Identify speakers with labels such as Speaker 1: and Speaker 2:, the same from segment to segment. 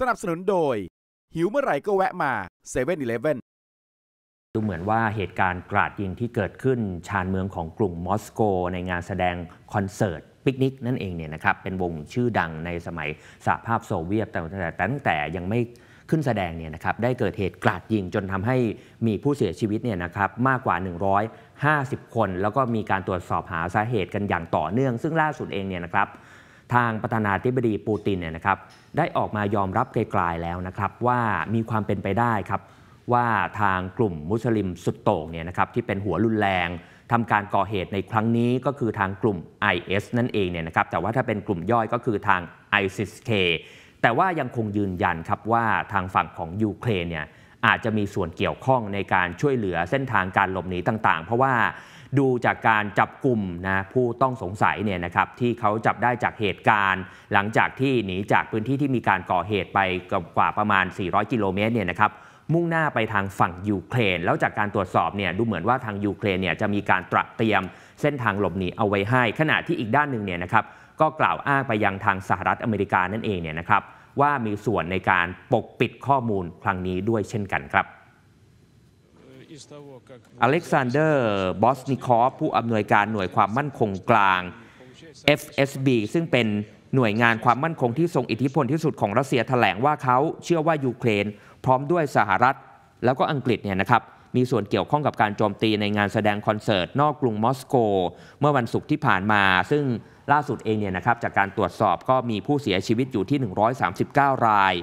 Speaker 1: สนับสนุนโดย หิวเมื่อไหร่ก็แวะมา7 e เ e ่ e อีดูเหมือนว่าเหตุการณ์กราดยิงที่เกิดขึ้นชานเมืองของกลุ่มมอสโกในงานแสดงคอนเสิร์ตปิกนิกนั่นเองเนี่ยนะครับเป็นวงชื่อดังในสมัยสหภาพโซเวียต แต่ ตั้งแต่ยังไม่ขึ้นแสดงเนี่ยนะครับได้เกิดเหตุกราดยิงจนทำให้มีผู้เสียชีวิตเนี่ยนะครับมากกว่า 150 คน แล้วก็มีการตรวจสอบหาสาเหตุกันอย่างต่อเนื่องซึ่งล่าสุดเองเนี่ยนะครับทางประธานาธิบดีปูตินเนี่ยนะครับได้ออกมายอมรับไกลๆแล้วนะครับว่ามีความเป็นไปได้ครับว่าทางกลุ่มมุสลิมสุดโต่งเนี่ยนะครับที่เป็นหัวรุนแรงทำการก่อเหตุในครั้งนี้ก็คือทางกลุ่ม IS นั่นเองเนี่ยนะครับแต่ว่าถ้าเป็นกลุ่มย่อยก็คือทาง ISIS-K แต่ว่ายังคงยืนยันครับว่าทางฝั่งของยูเครนเนี่ยอาจจะมีส่วนเกี่ยวข้องในการช่วยเหลือเส้นทางการหลบหนีต่างๆ เพราะว่าดูจากการจับกลุ่มนะผู้ต้องสงสัยเนี่ยนะครับที่เขาจับได้จากเหตุการณ์ หลังจากที่หนีจากพื้นที่ที่มีการก่อเหตุไปกว่าประมาณ 400 กิโลเมตรเนี่ยนะครับมุ่งหน้าไปทางฝั่งยูเครนแล้วจากการตรวจสอบเนี่ยดูเหมือนว่าทางยูเครนเนี่ยจะมีการตระเตรียมเส้นทางหลบหนีเอาไว้ให้ขณะที่อีกด้านหนึ่งเนี่ยนะครับก็กล่าวอ้างไปยังทางสหรัฐอเมริกานั่นเองเนี่ยนะครับว่ามีส่วนในการปกปิดข้อมูลครั้งนี้ด้วยเช่นกันครับอเล็กซานเดอร์บอสนิคอฟผู้อำนวยการหน่วยความมั่นคงกลาง FSB ซึ่งเป็นหน่วยงานความมั่นคงที่ทรงอิทธิพลที่สุดของรัสเซียถแถลงว่าเขาเชื่อว่า ยูเครนพร้อมด้วยสหรัฐแล้วก็อังกฤษเนี่ยนะครับ มีส่วนเกี่ยวข้องกับการโจมตีในงานแสดงคอนเสิร์ตนอกกรุงมอสโก เมื่อวันศุกร์ที่ผ่านมา ซึ่งล่าสุดเองเนี่ยนะครับจากการตรวจสอบก็มีผู้เสียชีวิตอยู่ที่ 139 ราย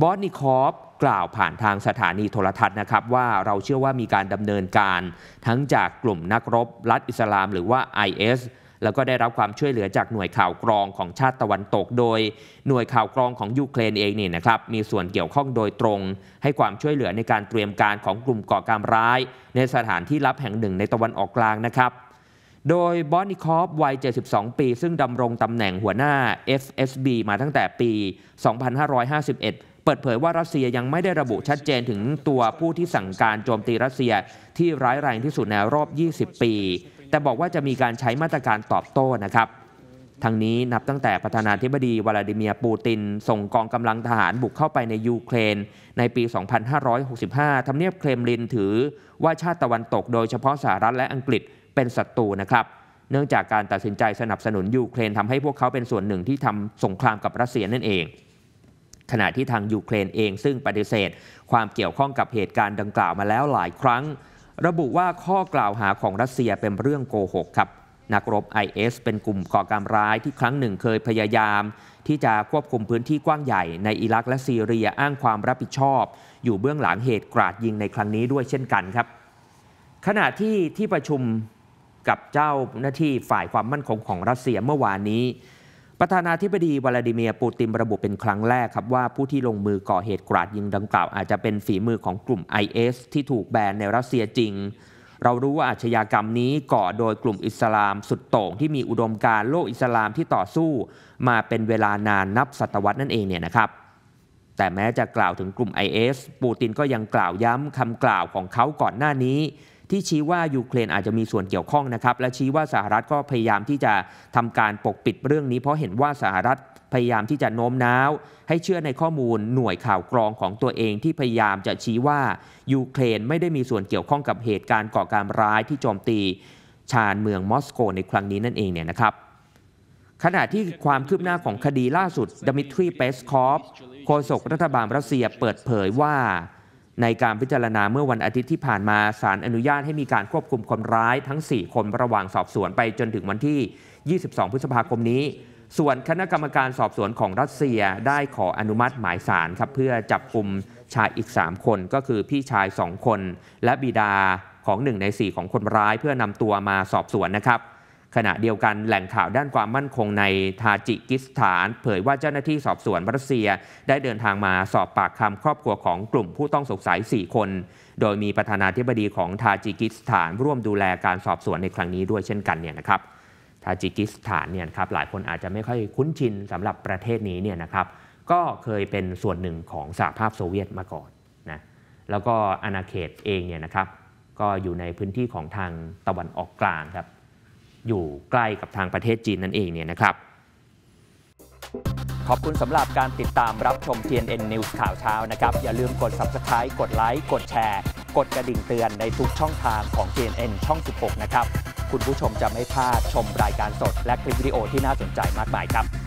Speaker 1: บอสนิคอฟกล่าวผ่านทางสถานีโทรทัศน์นะครับว่าเราเชื่อว่ามีการดำเนินการทั้งจากกลุ่มนักรบรัฐอิสลามหรือว่า IS แล้วก็ได้รับความช่วยเหลือจากหน่วยข่าวกรองของชาติตะวันตกโดย หน่วยข่าวกรองของยูเครนเองเนี่นะครับมีส่วนเกี่ยวข้องโดยตรง ให้ความช่วยเหลือในการเตรียมการของกลุ่มก่อการร้าย ในสถานที่ลับแห่งหนึ่งในตะวันออกกลางนะครับ โดยบอนนิคอฟวัย72ปี ซึ่งดำรงตำแหน่งหัวหน้า FSB มาตั้งแต่ปี 2551เปิดเผยว่ารัสเซียยังไม่ได้ระบุชัดเจนถึงตัวผู้ที่สั่งการโจมตีรัสเซียที่ร้ายแรงที่สุดในรอบ 20 ปี แต่บอกว่าจะมีการใช้มาตรการตอบโต้นะครับ ทางนี้นับตั้งแต่ประธานาธิบดีวลาดิเมียร์ปูติน ส่งกองกำลังทหารบุกเข้าไปในยูเครนในปี 2565 ทำเนียบเครมลินถือว่าชาติตะวันตกโดยเฉพาะสหรัฐและอังกฤษเป็นศัตรูนะครับ เนื่องจากการตัดสินใจสนับสนุนยูเครนทำให้พวกเขาเป็นส่วนหนึ่งที่ทำสงครามกับรัสเซียนั่นเองขณะที่ทางยูเครนเองซึ่งปฏิเสธ ความเกี่ยวข้องกับเหตุการณ์ดังกล่าวมาแล้วหลายครั้ง ระบุว่าข้อกล่าวหาของรัสเซียเป็นเรื่องโกหกครับ นักรบ IS เป็นกลุ่มก่อการร้ายที่ครั้งหนึ่งเคยพยายาม ที่จะควบคุมพื้นที่กว้างใหญ่ในอิรักและซีเรียอ้างความรับผิดชอบ อยู่เบื้องหลังเหตุกราดยิงในครั้งนี้ด้วยเช่นกันครับ ขณะที่ที่ประชุมกับเจ้าหน้าที่ฝ่ายความมั่นคงของรัสเซียเมื่อวานนี้ประธานาธิบดีวลาดิเมียร์ปูตินระบุเป็นครั้งแรกครับ ว่าผู้ที่ลงมือก่อเหตุกราดยิงดังกล่าวอาจจะเป็นฝีมือของกลุ่ม IS ที่ถูกแบนในรัสเซียจริง เรารู้ว่าอาชญากรรมนี้ก่อโดยกลุ่มอิสลามสุดโต่งที่มีอุดมการโลกอิสลามที่ต่อสู้ มาเป็นเวลานานนับศตวรรษนั่นเองเนี่ยนะครับแต่แม้จะกล่าวถึงกลุ่ม IS ปูตินก็ยังกล่าวย้ำคำกล่าวของเขาก่อนหน้านี้ที่ชี้ว่ายูเครนอาจจะมีส่วนเกี่ยวข้องนะครับ และชี้ว่าสหรัฐก็พยายามที่จะทำการปกปิดเรื่องนี้ เพราะเห็นว่าสหรัฐพยายามที่จะโน้มน้าว ให้เชื่อในข้อมูลหน่วยข่าวกรองของตัวเองที่พยายามจะชี้ว่ายูเครนไม่ได้มีส่วนเกี่ยวข้องกับเหตุการณ์ก่อการร้ายที่โจมตีชาญเมืองมอสโก ในครั้งนี้นั่นเองเนี่ยนะครับขณะที่ความคืบหน้าของคดีล่าสุดดมิทรีเปสคอฟโฆษกรัฐบาลรัสเซียเปิดเผยว่าในการพิจารณาเมื่อวันอาทิตย์ที่ผ่านมาศาลอนุญาตให้มีการควบคุมคนร้ายทั้ง 4 คนระหว่างสอบสวนไปจนถึงวันที่ 22 พฤษภาคมนี้ ส่วนคณะกรรมการสอบสวนของรัสเซียได้ขออนุมัติหมายสารครับเพื่อจับกลุ่มชายอีก 3 คน ก็คือพี่ชาย 2 คนและบิดาของ 1 ใน 4 ของคนร้ายเพื่อนำตัวมาสอบสวนนะครับขณะเดียวกันแหล่งข่าวด้านความมั่นคงในทาจิกิสถาน เผยว่าเจ้าหน้าที่สอบสวนรัสเซีย ได้เดินทางมาสอบปากคำครอบครัวของกลุ่มผู้ต้องสงสัย 4 คน โดยมีประธานาธิบดีของทาจิกิสถาน ร่วมดูแลการสอบสวนในครั้งนี้ด้วยเช่นกันเนี่ยนะครับ ทาจิกิสถานเนี่ยครับหลายคนอาจจะไม่ค่อยคุ้นชินสำหรับประเทศนี้เนี่ยนะครับ ก็เคยเป็นส่วนหนึ่งของสหภาพโซเวียตมาก่อนนะแล้วก็อาณาเขตเองเนี่ยนะครับ ก็อยู่ในพื้นที่ของทางตะวันออกกลางครับอยู่ใกล้กับทางประเทศจีนนั่นเองเนี่ยนะครับ ขอบคุณสำหรับการติดตามรับชม TNN News ข่าวเช้านะครับ อย่าลืมกด Subscribe กดไลค์ กดแชร์ กดกระดิ่งเตือนในทุกช่องทางของ TNN ช่อง 16 นะครับ คุณผู้ชมจะไม่พลาดชมรายการสด และคลิปวิดีโอที่น่าสนใจมากมายครับ